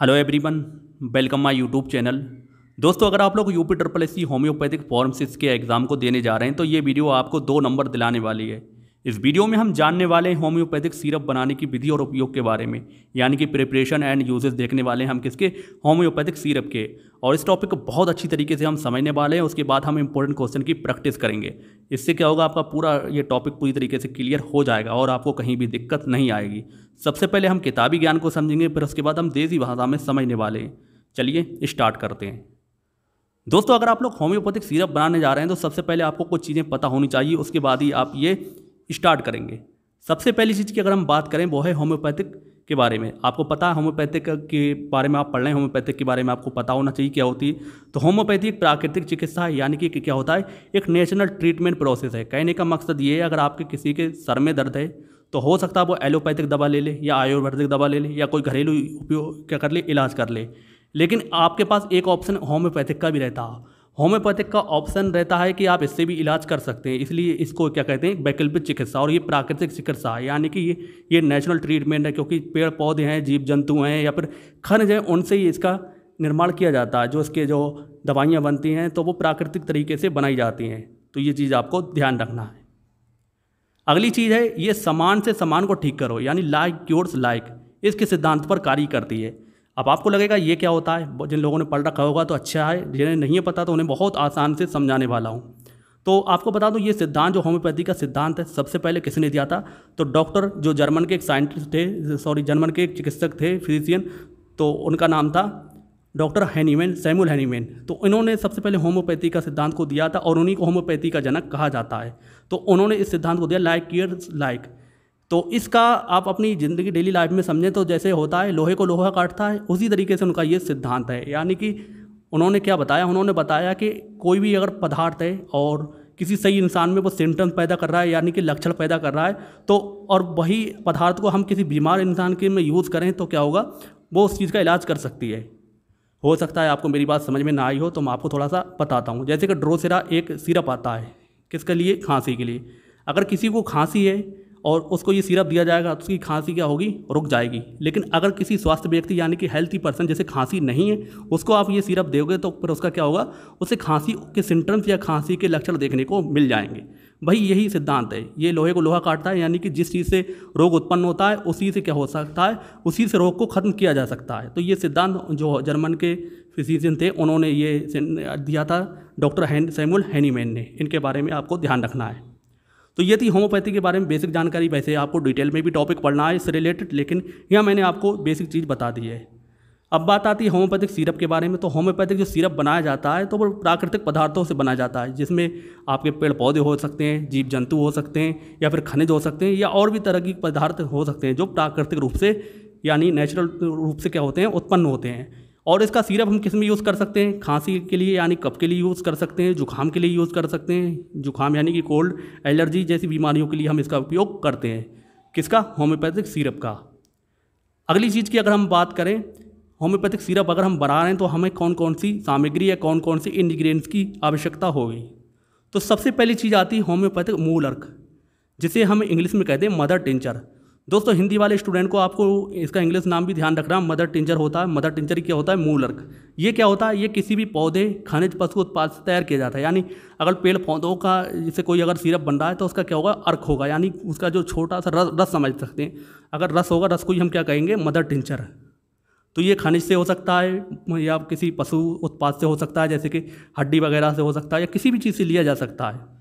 hello everyone welcome my YouTube channel दोस्तों अगर आप लोग UP triple S C homeopathic pharmacist के एग्ज़ाम को देने जा रहे हैं तो ये वीडियो आपको दो नंबर दिलाने वाली है इस वीडियो में हम जानने वाले हैं होम्योपैथिक सीरप बनाने की विधि और उपयोग के बारे में यानी कि प्रिपरेशन एंड यूजेस देखने वाले हैं हम किसके होम्योपैथिक सीरप के और इस टॉपिक को बहुत अच्छी तरीके से हम समझने वाले हैं उसके बाद हम इंपॉर्टेंट क्वेश्चन की प्रैक्टिस करेंगे इससे क्या होगा आपका पूरा ये टॉपिक पूरी तरीके से क्लियर हो जाएगा और आपको कहीं भी दिक्कत नहीं आएगी सबसे पहले हम किताबी ज्ञान को समझेंगे फिर उसके बाद हम देसी भाषा में समझने वाले हैं चलिए स्टार्ट करते हैं दोस्तों अगर आप लोग होम्योपैथिक सीरप बनाने जा रहे हैं तो सबसे पहले आपको कुछ चीज़ें पता होनी चाहिए उसके बाद ही आप ये स्टार्ट करेंगे सबसे पहली चीज़ की अगर हम बात करें वो है होम्योपैथिक के बारे में आपको पता है होम्योपैथिक के बारे में आप पढ़ रहे हैं होम्योपैथिक के बारे में आपको पता होना चाहिए क्या होती है तो होम्योपैथी एक प्राकृतिक चिकित्सा है यानी कि क्या होता है एक नेचुरल ट्रीटमेंट प्रोसेस है कहने का मकसद ये है अगर आपके किसी के सर में दर्द है तो हो सकता है वो एलोपैथिक दवा ले ले या आयुर्वेदिक दवा ले ले या कोई घरेलू उपयोग क्या कर ले इलाज कर ले लेकिन आपके पास एक ऑप्शन होम्योपैथिक का भी रहता है होम्योपैथिक का ऑप्शन रहता है कि आप इससे भी इलाज कर सकते हैं इसलिए इसको क्या कहते हैं वैकल्पिक चिकित्सा और ये प्राकृतिक चिकित्सा है यानी कि ये ये नेचुरल ट्रीटमेंट है क्योंकि पेड़ पौधे हैं जीव जंतु हैं या फिर खनिज हैं उनसे ही इसका निर्माण किया जाता है जो इसके जो दवाइयाँ बनती हैं तो वो प्राकृतिक तरीके से बनाई जाती हैं तो ये चीज़ आपको ध्यान रखना है अगली चीज़ है ये समान से समान को ठीक करो यानी लाइक क्योर्स लाइक इसके सिद्धांत पर कार्य करती है अब आपको लगेगा ये क्या होता है जिन लोगों ने पढ़ रखा होगा तो अच्छा है जिन्हें नहीं पता तो उन्हें बहुत आसान से समझाने वाला हूँ तो आपको बता दूँ ये सिद्धांत जो होम्योपैथी का सिद्धांत है सबसे पहले किसने दिया था तो डॉक्टर जो जर्मन के एक साइंटिस्ट थे सॉरी जर्मन के एक चिकित्सक थे फिजिशियन तो उनका नाम था डॉक्टर हैनीमैन सैमुअल हैनीमैन तो इन्होंने सबसे पहले होम्योपैथी का सिद्धांत को दिया था और उन्हीं को होम्योपैथी का जनक कहा जाता है तो उन्होंने इस सिद्धांत को दिया लाइक ईयर लाइक तो इसका आप अपनी ज़िंदगी डेली लाइफ में समझें तो जैसे होता है लोहे को लोहा काटता है उसी तरीके से उनका ये सिद्धांत है यानी कि उन्होंने क्या बताया उन्होंने बताया कि कोई भी अगर पदार्थ है और किसी सही इंसान में वो सिम्टम्स पैदा कर रहा है यानी कि लक्षण पैदा कर रहा है तो और वही पदार्थ को हम किसी बीमार इंसान के में यूज़ करें तो क्या होगा वो उस चीज़ का इलाज कर सकती है हो सकता है आपको मेरी बात समझ में ना आई हो तो मैं आपको थोड़ा सा बताता हूँ जैसे कि ड्रोसेरा एक सिरप आता है किसके लिए खांसी के लिए अगर किसी को खांसी है और उसको ये सिरप दिया जाएगा तो उसकी खांसी क्या होगी रुक जाएगी लेकिन अगर किसी स्वास्थ्य व्यक्ति यानी कि हेल्थी पर्सन जैसे खांसी नहीं है उसको आप ये सिरप दोगे तो फिर उसका क्या होगा उसे खांसी के सिम्टम्स या खांसी के लक्षण देखने को मिल जाएंगे भाई यही सिद्धांत है ये लोहे को लोहा काटता है यानी कि जिस चीज़ से रोग उत्पन्न होता है उसी से क्या हो सकता है उसी से रोग को ख़त्म किया जा सकता है तो ये सिद्धांत जो जर्मन के फिजिशियन थे उन्होंने ये दिया था डॉक्टर हैन सैमुअल हैनीमैन ने इनके बारे में आपको ध्यान रखना है तो ये थी होम्योपैथी के बारे में बेसिक जानकारी वैसे आपको डिटेल में भी टॉपिक पढ़ना है इससे रिलेटेड लेकिन यह मैंने आपको बेसिक चीज़ बता दी है अब बात आती है होम्योपैथिक सिरप के बारे में तो होम्योपैथिक जो सिरप बनाया जाता है तो वो प्राकृतिक पदार्थों से बनाया जाता है जिसमें आपके पेड़ पौधे हो सकते हैं जीव जंतु हो सकते हैं या फिर खनिज हो सकते हैं या और भी तरह के पदार्थ हो सकते हैं जो प्राकृतिक रूप से यानी नेचुरल रूप से क्या होते हैं उत्पन्न होते हैं और इसका सिरप हम किस में यूज़ कर सकते हैं खांसी के लिए यानी कप के लिए यूज़ कर सकते हैं जुखाम के लिए यूज़ कर सकते हैं जुखाम यानी कि कोल्ड एलर्जी जैसी बीमारियों के लिए हम इसका उपयोग करते हैं किसका होम्योपैथिक सिरप का अगली चीज़ की अगर हम बात करें होम्योपैथिक सिरप अगर हम बना रहे हैं तो हमें कौन कौन सी सामग्री या कौन कौन सी इन्ग्रीडियंट्स की आवश्यकता होगी तो सबसे पहली चीज़ आती है होम्योपैथिक मूल अर्क जिसे हम इंग्लिश में कहते हैं मदर टिंचर दोस्तों हिंदी वाले स्टूडेंट को आपको इसका इंग्लिश नाम भी ध्यान रखना मदर टिंचर होता है मदर टिंचर क्या होता है मूलर्क ये क्या होता है ये किसी भी पौधे खनिज पशु उत्पाद से तैयार किया जाता है यानी अगर पेड़ पौधों का जैसे कोई अगर सिरप बन रहा है तो उसका क्या होगा अर्क होगा यानी उसका जो छोटा सा रस रस समझ सकते हैं अगर रस होगा रस को ही हम क्या कहेंगे मदर टिंचर तो ये खनिज से हो सकता है या किसी पशु उत्पाद से हो सकता है जैसे कि हड्डी वगैरह से हो सकता है या किसी भी चीज़ से लिया जा सकता है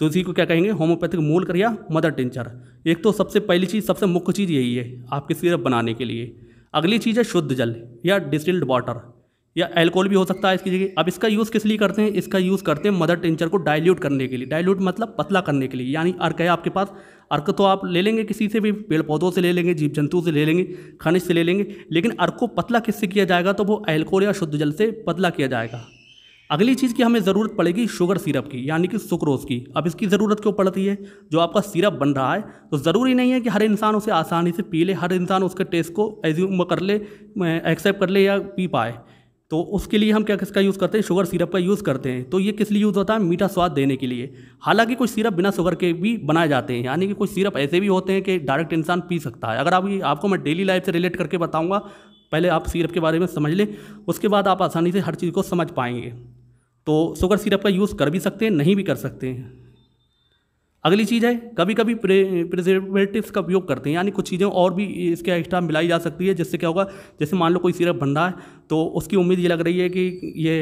तो इसी को क्या कहेंगे होम्योपैथिक मूल क्रिया मदर टिंचर एक तो सबसे पहली चीज़ सबसे मुख्य चीज़ यही है आपके सिरप बनाने के लिए अगली चीज़ है शुद्ध जल या डिस्टिल्ड वाटर या एल्कोहल भी हो सकता है इसकी जगह अब इसका यूज़ किस लिए करते हैं इसका यूज़ करते हैं मदर टिंचर को डाइल्यूट करने के लिए डाइल्यूट मतलब पतला करने के लिए यानी अर्क है आपके पास अर्क तो आप ले लेंगे किसी से भी पेड़ पौधों से ले लेंगे जीव जंतु से ले लेंगे खनिज से ले लेंगे लेकिन अर्क को पतला किससे किया जाएगा तो वो एल्कोहल या शुद्ध जल से पतला किया जाएगा अगली चीज़ की हमें ज़रूरत पड़ेगी शुगर सिरप की यानी कि सुक्रोज की अब इसकी ज़रूरत क्यों पड़ती है जो आपका सिरप बन रहा है तो ज़रूरी नहीं है कि हर इंसान उसे आसानी से पी ले हर इंसान उसके टेस्ट को एज्यूम कर ले एक्सेप्ट कर ले या पी पाए तो उसके लिए हम क्या किसका यूज़ करते हैं शुगर सिरप का यूज़ करते हैं तो ये किस लिए यूज़ होता है मीठा स्वाद देने के लिए हालांकि कुछ सिरप बिना शुगर के भी बनाए जाते हैं यानी कि कुछ सिरप ऐसे भी होते हैं कि डायरेक्ट इंसान पी सकता है अगर आप ये आपको मैं डेली लाइफ से रिलेट करके बताऊँगा पहले आप सिरप के बारे में समझ लें उसके बाद आप आसानी से हर चीज़ को समझ पाएंगे तो शुगर सिरप का यूज़ कर भी सकते हैं नहीं भी कर सकते हैं अगली चीज़ है कभी कभी प्रिजर्वेटिव्स का उपयोग करते हैं यानी कुछ चीज़ें और भी इसके एक्स्ट्रा मिलाई जा सकती है जिससे क्या होगा जैसे मान लो कोई सिरप बन रहा है तो उसकी उम्मीद ये लग रही है कि ये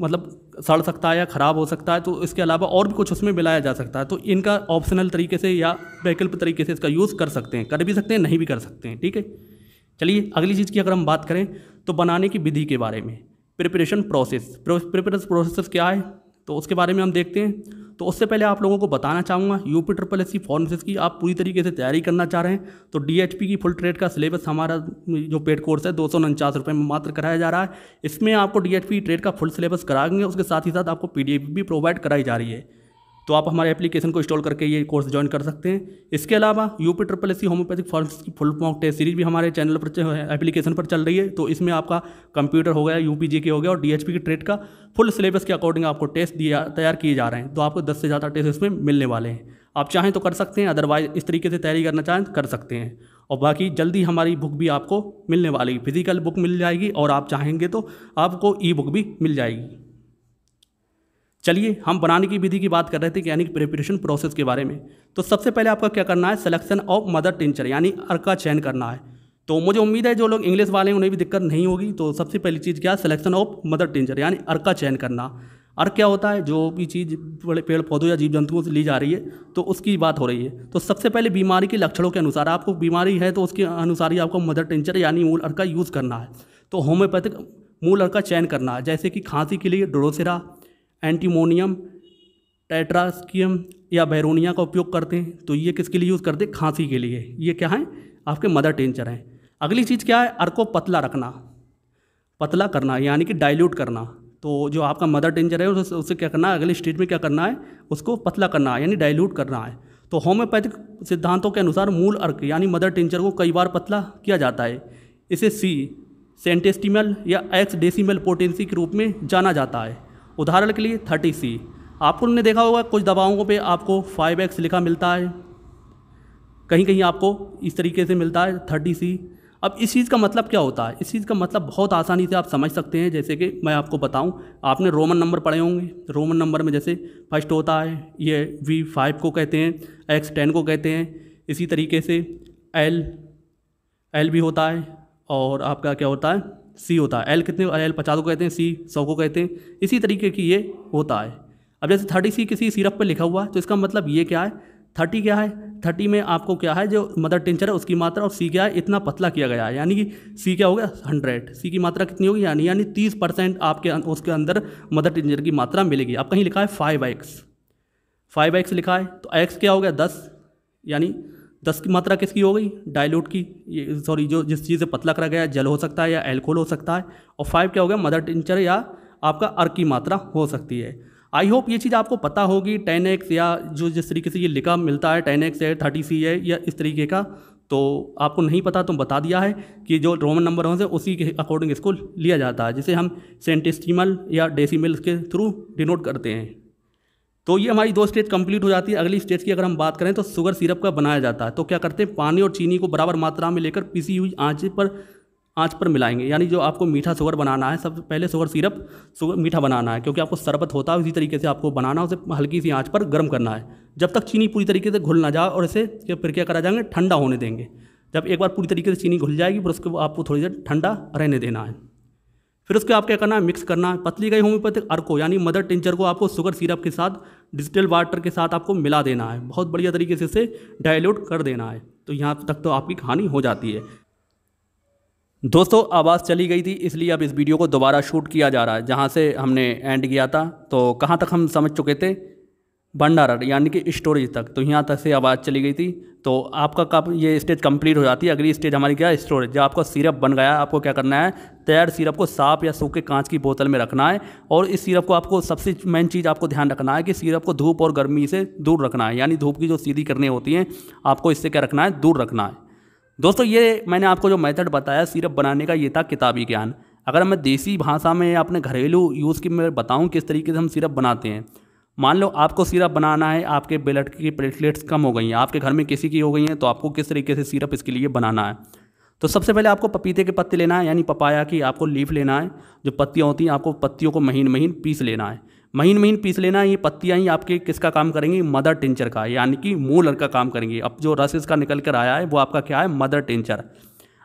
मतलब सड़ सकता है या ख़राब हो सकता है तो इसके अलावा और भी कुछ उसमें मिलाया जा सकता है तो इनका ऑप्शनल तरीके से या वैकल्प तरीके से इसका यूज़ कर सकते हैं कर भी सकते हैं नहीं भी कर सकते हैं ठीक है चलिए अगली चीज़ की अगर हम बात करें तो बनाने की विधि के बारे में प्रिपरेशन प्रोसेस प्रिपरेशन प्रोसेस क्या है तो उसके बारे में हम देखते हैं तो उससे पहले आप लोगों को बताना चाहूँगा U P triple S C pharmacist की आप पूरी तरीके से तैयारी करना चाह रहे हैं तो डी एच पी की फुल ट्रेड का सिलेबस हमारा जो पेड कोर्स है दो सौ उनचास रुपये में मात्र कराया जा रहा है इसमें आपको डी एच पी ट्रेड का फुल सिलेबस कराएंगे उसके साथ ही साथ आपको पी डी एफ भी प्रोवाइड कराई जा रही है तो आप हमारे एप्लीकेशन को इंस्टॉल करके ये कोर्स ज्वाइन कर सकते हैं इसके अलावा UP triple S C homeopathic pharmacist की फुल फॉर्म टेस्ट सीरीज भी हमारे चैनल पर एप्लीकेशन पर चल रही है तो इसमें आपका कंप्यूटर हो गया यू के हो गया और डी के ट्रेड का फुल सिलेबस के अकॉर्डिंग आपको टेस्ट दिया तैयार किए जा रहे हैं तो आपको दस से ज़्यादा टेस्ट इसमें मिलने वाले हैं आप चाहें तो कर सकते हैं अदरवाइज इस तरीके से तैयारी करना चाहें तो कर सकते हैं और बाकी जल्दी हमारी बुक भी आपको मिलने वाली फिजिकल बुक मिल जाएगी और आप चाहेंगे तो आपको ई बुक भी मिल जाएगी चलिए हम बनाने की विधि की बात कर रहे थे यानी कि प्रिपरेशन प्रोसेस के बारे में तो सबसे पहले आपका क्या करना है सिलेक्शन ऑफ मदर टीचर यानी अर का चयन करना है तो मुझे उम्मीद है जो लोग इंग्लिश वाले हैं उन्हें भी दिक्कत नहीं होगी तो सबसे पहली चीज़ क्या सिलेक्शन ऑफ मदर टीचर यानी अर का चयन करना अर्क क्या होता है जो भी चीज़ बड़े पेड़ पौधों या जीव जंतुओं से ली जा रही है तो उसकी बात हो रही है तो सबसे पहले बीमारी के लक्षणों के अनुसार आपको बीमारी है तो उसके अनुसार ही आपको मदर टेंचर यानी मूल अर का यूज़ करना है तो होम्योपैथिक मूल अर का चयन करना है जैसे कि खांसी के लिए डोरोसेरा एंटीमोनियम टैट्रास्कियम या बैरोनिया का उपयोग करते हैं तो ये किसके लिए यूज़ करते हैं खांसी के लिए ये क्या है आपके मदर टेंचर हैं अगली चीज़ क्या है अर्क को पतला रखना पतला करना यानी कि डाइल्यूट करना तो जो आपका मदर टेंचर है उसे उसे क्या करना है अगले स्टेज में क्या करना है उसको पतला करना है यानी डाइल्यूट करना है तो होम्योपैथिक सिद्धांतों के अनुसार मूल अर्क यानी मदर टेंचर को कई बार पतला किया जाता है इसे सी सेंटेस्टिमल या एक्स डेसीमल पोटेंसी के रूप में जाना जाता है उदाहरण के लिए थर्टी सी आपको उन्होंने देखा होगा कुछ दवाओं पे आपको फाइव एक्स लिखा मिलता है कहीं कहीं आपको इस तरीके से मिलता है थर्टी सी अब इस चीज़ का मतलब क्या होता है इस चीज़ का मतलब बहुत आसानी से आप समझ सकते हैं जैसे कि मैं आपको बताऊं आपने रोमन नंबर पढ़े होंगे रोमन नंबर में जैसे फर्स्ट होता है ये वी फाइव को कहते हैं एक्स टेन को कहते हैं इसी तरीके से एल एल भी होता है और आपका क्या होता है सी होता है एल कितने एल पचास को कहते हैं सी सौ को कहते हैं इसी तरीके की ये होता है अब जैसे थर्टी सी किसी सिरप पर लिखा हुआ है तो इसका मतलब ये क्या है थर्टी क्या है थर्टी में आपको क्या है जो मदर टेंचर है उसकी मात्रा और सी क्या है इतना पतला किया गया है यानी कि सी क्या हो गया हंड्रेड सी की मात्रा कितनी होगी यानी यानी तीस परसेंट आपके अं, उसके अंदर मदर टेंचर की मात्रा मिलेगी अब कहीं लिखा है फाइव एक्स फाइव एक्स लिखा है तो एक्स क्या हो गया दस यानी दस की मात्रा किसकी हो गई डायलूट की सॉरी जो जिस चीज़ से पतला करा गया जल हो सकता है या एल्कोहल हो सकता है और फाइव क्या हो गया मदर टिंचर या आपका अर्क की मात्रा हो सकती है आई होप ये चीज़ आपको पता होगी टेन एक्स या जो जिस तरीके से ये लिखा मिलता है टेन एक्स है थर्टी सी है या इस तरीके का तो आपको नहीं पता तो बता दिया है कि जो रोमन नंबर होंगे उसी के अकॉर्डिंग इसको लिया जाता है जिसे हम सेंटिस्टिमल या डेसीमल के थ्रू डिनोट करते हैं तो ये हमारी दो स्टेज कंप्लीट हो जाती है अगली स्टेज की अगर हम बात करें तो शुगर सिरप का बनाया जाता है तो क्या करते हैं पानी और चीनी को बराबर मात्रा में लेकर पीसी हुई आँच पर आँच पर मिलाएंगे यानी जो आपको मीठा शुगर बनाना है सबसे पहले शुगर सिरप शुगर मीठा बनाना है क्योंकि आपको शरबत होता है उसी तरीके से आपको बनाना है उसे हल्की सी आँच पर गर्म करना है जब तक चीनी पूरी तरीके से घुल ना जाए और इसे फिर क्या करा जाएंगे ठंडा होने देंगे जब एक बार पूरी तरीके से चीनी घुल जाएगी फिर उसको आपको थोड़ी देर ठंडा रहने देना है फिर उसके आप क्या करना है मिक्स करना है पतली गई होम्योपैथिक अर्को यानी मदर टिंचर को आपको शुगर सिरप के साथ डिजिटल वाटर के साथ आपको मिला देना है बहुत बढ़िया तरीके से इसे डायल्यूट कर देना है तो यहाँ तक तो आपकी कहानी हो जाती है दोस्तों आवाज़ चली गई थी इसलिए अब इस वीडियो को दोबारा शूट किया जा रहा है जहाँ से हमने एंड किया था तो कहाँ तक हम समझ चुके थे भंडारण यानी कि स्टोरेज तक तो यहाँ तक से आवाज़ चली गई थी तो आपका कप ये स्टेज कंप्लीट हो जाती है अगली स्टेज हमारी क्या है स्टोरेज जब आपका सिरप बन गया आपको क्या करना है तैयार सिरप को साफ या सूखे कांच की बोतल में रखना है और इस सिरप को आपको सबसे मेन चीज़ आपको ध्यान रखना है कि सिरप को धूप और गर्मी से दूर रखना है यानी धूप की जो सीधी करनी होती है आपको इससे क्या रखना है दूर रखना है दोस्तों ये मैंने आपको जो मेथड बताया सिरप बनाने का ये था किताबी ज्ञान अगर मैं देसी भाषा में अपने घरेलू यूज़ की मैं बताऊँ किस तरीके से हम सिरप बनाते हैं मान लो आपको सिरप बनाना है आपके ब्लड की प्लेटलेट्स कम हो गई हैं आपके घर में किसी की हो गई हैं तो आपको किस तरीके से सिरप इसके लिए बनाना है तो सबसे पहले आपको पपीते के पत्ते लेना है यानी पपाया की आपको लीफ लेना है जो पत्तियाँ होती हैं आपको पत्तियों को महीन महीन पीस लेना है महीन महीन पीस लेना है ये पत्तियाँ ही आपके किसका काम करेंगी मदर टेंचर का यानी कि मूलर का काम करेंगी अब जो रस इसका निकल कर आया है वो आपका क्या है मदर टेंचर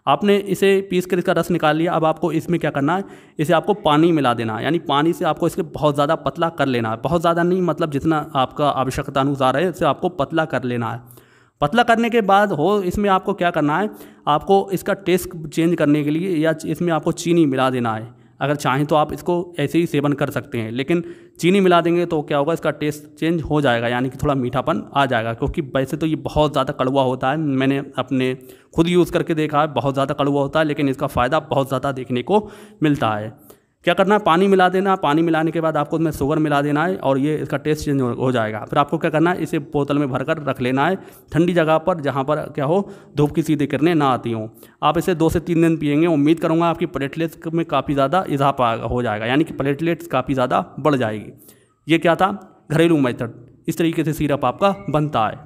आपने इसे पीस कर इसका रस निकाल लिया अब आपको इसमें क्या करना है इसे आपको पानी मिला देना है यानी पानी से आपको इसके बहुत ज़्यादा पतला कर लेना है बहुत ज़्यादा नहीं मतलब जितना आपका आवश्यकता अनुसार है इसे आपको पतला कर लेना है पतला करने के बाद हो इसमें आपको क्या करना है आपको इसका टेस्ट चेंज करने के लिए या इसमें आपको चीनी मिला देना है अगर चाहें तो आप इसको ऐसे ही सेवन कर सकते हैं लेकिन चीनी मिला देंगे तो क्या होगा इसका टेस्ट चेंज हो जाएगा यानी कि थोड़ा मीठापन आ जाएगा क्योंकि वैसे तो ये बहुत ज़्यादा कड़वा होता है मैंने अपने खुद यूज़ करके देखा है बहुत ज़्यादा कड़वा होता है लेकिन इसका फ़ायदा बहुत ज़्यादा देखने को मिलता है क्या करना है पानी मिला देना पानी मिलाने के बाद आपको उसमें शुगर मिला देना है और ये इसका टेस्ट चेंज हो जाएगा फिर आपको क्या करना है इसे बोतल में भर कर रख लेना है ठंडी जगह पर जहाँ पर क्या हो धूप की सीधे किरने ना आती हों आप इसे दो से तीन दिन पियेंगे उम्मीद करूँगा आपकी प्लेटलेट्स में काफ़ी ज़्यादा इजाफा हो जाएगा यानी कि प्लेटलेट्स काफ़ी ज़्यादा बढ़ जाएगी ये क्या था घरेलू मेथड इस तरीके से सीरप आपका बनता है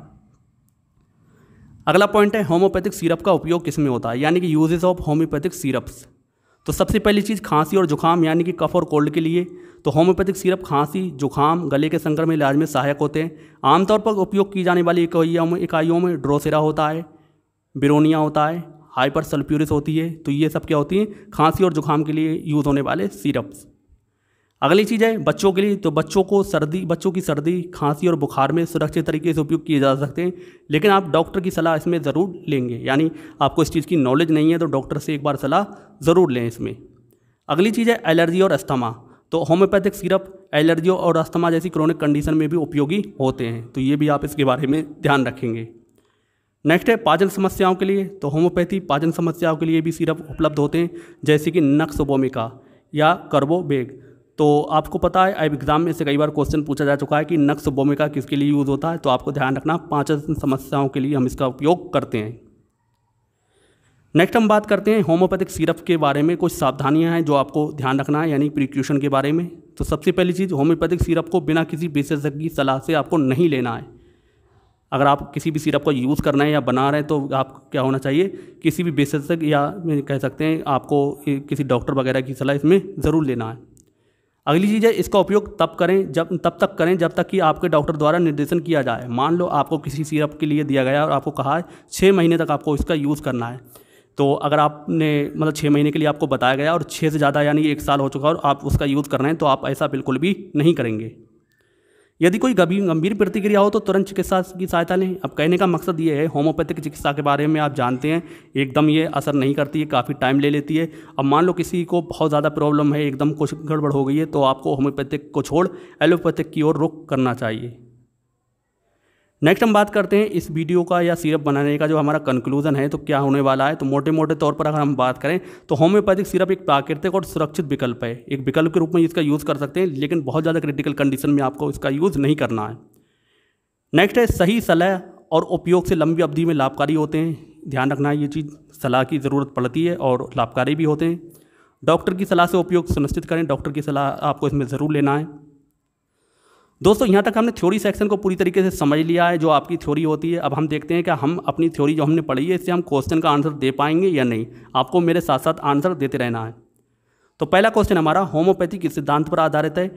अगला पॉइंट है होम्योपैथिक सीरप का उपयोग किस में होता है यानी कि यूजेस ऑफ होम्योपैथिक सीरप्स तो सबसे पहली चीज़ खांसी और जुकाम यानी कि कफ और कोल्ड के लिए तो होम्योपैथिक सिरप खांसी जुकाम गले के संक्रमण इलाज में सहायक होते हैं आमतौर पर उपयोग की जाने वाली इकाइयों में इकाइयों में ड्रोसेरा होता है बिरोनिया होता है हाइपर सल्फ्यूरिस होती है तो ये सब क्या होती हैं खांसी और जुकाम के लिए यूज़ होने वाले सिरप्स अगली चीज़ है बच्चों के लिए तो बच्चों को सर्दी बच्चों की सर्दी खांसी और बुखार में सुरक्षित तरीके से उपयोग किए जा सकते हैं लेकिन आप डॉक्टर की सलाह इसमें ज़रूर लेंगे यानी आपको इस चीज़ की नॉलेज नहीं है तो डॉक्टर से एक बार सलाह ज़रूर लें इसमें अगली चीज़ है एलर्जी और अस्थमा तो होम्योपैथिक सिरप एलर्जी और अस्थमा जैसी क्रोनिक कंडीशन में भी उपयोगी होते हैं तो ये भी आप इसके बारे में ध्यान रखेंगे नेक्स्ट है पाचन समस्याओं के लिए तो होम्योपैथी पाचन समस्याओं के लिए भी सिरप उपलब्ध होते हैं जैसे कि नक्स बोमिका या कर्बोबेग तो आपको पता है अब एग्ज़ाम में से कई बार क्वेश्चन पूछा जा चुका है कि नक्स भूमिका किसके लिए यूज़ होता है तो आपको ध्यान रखना पाँच समस्याओं के लिए हम इसका उपयोग करते हैं नेक्स्ट हम बात करते हैं होम्योपैथिक सिरप के बारे में कुछ सावधानियां हैं जो आपको ध्यान रखना है यानी प्रिक्यूशन के बारे में तो सबसे पहली चीज़ होम्योपैथिक सिरप को बिना किसी विशेषज्ञ की सलाह से आपको नहीं लेना है अगर आप किसी भी सिरप का यूज़ करना है या बना रहे हैं तो आप क्या होना चाहिए किसी भी विशेषज्ञ या कह सकते हैं आपको किसी डॉक्टर वगैरह की सलाह इसमें ज़रूर लेना है अगली चीज़ है इसका उपयोग तब करें जब तब तक करें जब तक कि आपके डॉक्टर द्वारा निर्देशन किया जाए मान लो आपको किसी सीरप के लिए दिया गया और आपको कहा है छः महीने तक आपको इसका यूज़ करना है तो अगर आपने मतलब छः महीने के लिए आपको बताया गया और छः से ज़्यादा यानी एक साल हो चुका और आप उसका यूज़ कर रहे हैं तो आप ऐसा बिल्कुल भी नहीं करेंगे यदि कोई गंभीर प्रतिक्रिया हो तो तुरंत चिकित्सा की सहायता लें अब कहने का मकसद ये है होम्योपैथिक चिकित्सा के बारे में आप जानते हैं एकदम ये असर नहीं करती है काफ़ी टाइम ले लेती है अब मान लो किसी को बहुत ज़्यादा प्रॉब्लम है एकदम कुछ गड़बड़ हो गई है तो आपको होम्योपैथिक को छोड़ एलोपैथिक की ओर रुख करना चाहिए नेक्स्ट हम बात करते हैं इस वीडियो का या सिरप बनाने का जो हमारा कंक्लूजन है तो क्या होने वाला है तो मोटे मोटे तौर पर अगर हम बात करें तो होम्योपैथिक सिरप एक प्राकृतिक और सुरक्षित विकल्प है एक विकल्प के रूप में इसका यूज़ कर सकते हैं लेकिन बहुत ज़्यादा क्रिटिकल कंडीशन में आपको इसका यूज़ नहीं करना है नेक्स्ट है सही सलाह और उपयोग से लंबी अवधि में लाभकारी होते हैं ध्यान रखना है ये चीज़ सलाह की ज़रूरत पड़ती है और लाभकारी भी होते हैं डॉक्टर की सलाह से उपयोग सुनिश्चित करें डॉक्टर की सलाह आपको इसमें ज़रूर लेना है दोस्तों यहाँ तक हमने थ्योरी सेक्शन को पूरी तरीके से समझ लिया है जो आपकी थ्योरी होती है अब हम देखते हैं कि हम अपनी थ्योरी जो हमने पढ़ी है इससे हम क्वेश्चन का आंसर दे पाएंगे या नहीं आपको मेरे साथ साथ आंसर देते रहना है तो पहला क्वेश्चन हमारा होम्योपैथी किस सिद्धांत पर आधारित है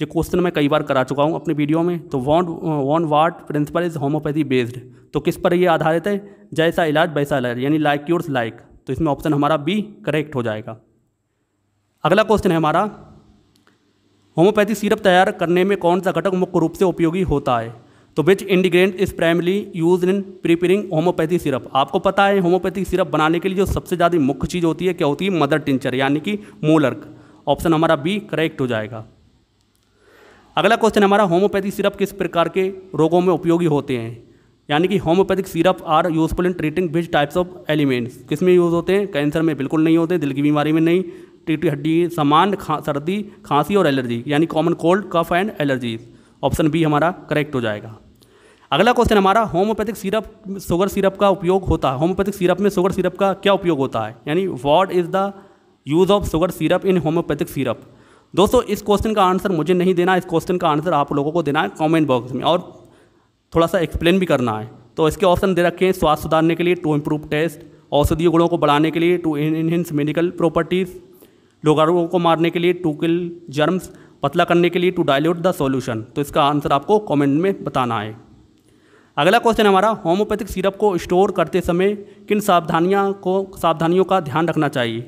जो क्वेश्चन मैं कई बार करा चुका हूँ अपने वीडियो में तो want won what principle is homeopathy based तो किस पर ये आधारित है जैसा इलाज वैसा इलाज यानी लाइक योर्स लाइक तो इसमें ऑप्शन हमारा बी करेक्ट हो जाएगा अगला क्वेश्चन है हमारा होम्योपैथी सिरप तैयार करने में कौन सा घटक मुख्य रूप से उपयोगी होता है तो which ingredient is primarily use in preparing homeopathy syrup आपको पता है होम्योपैथी सिरप बनाने के लिए जो सबसे ज़्यादा मुख्य चीज़ होती है क्या होती है मदर टिंचर यानी कि मोलर्क ऑप्शन हमारा बी करेक्ट हो जाएगा अगला क्वेश्चन हमारा होम्योपैथी सिरप किस प्रकार के रोगों में उपयोगी होते हैं यानी कि homeopathic syrup are useful in treating which types of ailments किस में यूज़ होते हैं कैंसर में बिल्कुल नहीं होते दिल की बीमारी में नहीं टीटी हड्डी सामान्य खा, सर्दी खांसी और एलर्जी यानी common cold cough and allergies option B हमारा करेक्ट हो जाएगा अगला क्वेश्चन हमारा होम्योपैथिक सिरप शुगर सिरप का उपयोग होता है होम्योपैथिक सिरप में शुगर सिरप का क्या उपयोग होता है यानी what is the use of sugar syrup in homeopathic syrup दोस्तों इस क्वेश्चन का आंसर मुझे नहीं देना इस क्वेश्चन का आंसर आप लोगों को देना है कॉमेंट बॉक्स में और थोड़ा सा एक्सप्लेन भी करना है तो इसके ऑप्शन दे रखे हैं स्वास्थ्य सुधारने के लिए टू इम्प्रूव टेस्ट औषधीय गुणों को बढ़ाने के लिए टू इनहेंस मेडिकल प्रॉपर्टीज़ लोगों को मारने के लिए टू किल जर्म्स पतला करने के लिए टू डायल्यूट द सॉल्यूशन तो इसका आंसर आपको कमेंट में बताना है अगला क्वेश्चन हमारा होम्योपैथिक सिरप को स्टोर करते समय किन सावधानियाँ को सावधानियों का ध्यान रखना चाहिए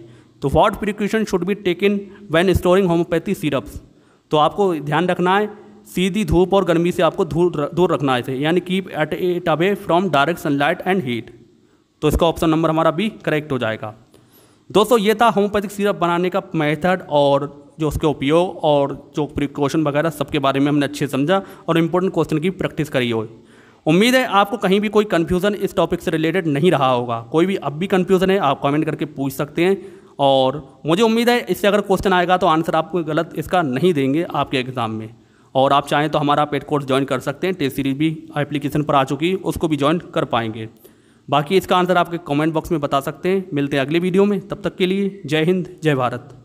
तो what precaution should be taken when storing homeopathy syrups तो आपको ध्यान रखना है सीधी धूप और गर्मी से आपको दूर दूर रखना है इसे यानी keep at at away from direct sunlight and heat तो इसका ऑप्शन नंबर हमारा बी करेक्ट हो जाएगा दोस्तों ये था होम्योपैथिक सिरप बनाने का मेथड और जो उसके उपयोग और जो प्रिकॉशन वगैरह सबके बारे में हमने अच्छे समझा और इम्पोर्टेंट क्वेश्चन की प्रैक्टिस करी हो उम्मीद है आपको कहीं भी कोई कन्फ्यूज़न इस टॉपिक से रिलेटेड नहीं रहा होगा कोई भी अब भी कन्फ्यूज़न है आप कमेंट करके पूछ सकते हैं और मुझे उम्मीद है इससे अगर क्वेश्चन आएगा तो आंसर आपको गलत इसका नहीं देंगे आपके एग्ज़ाम में और आप चाहें तो हमारा पेड कोर्स ज्वाइन कर सकते हैं टेस्ट सीरीज भी एप्लीकेशन पर आ चुकी है उसको भी ज्वाइन कर पाएंगे बाकी इसका आंसर आपके कमेंट बॉक्स में बता सकते हैं मिलते हैं अगले वीडियो में तब तक के लिए जय हिंद जय भारत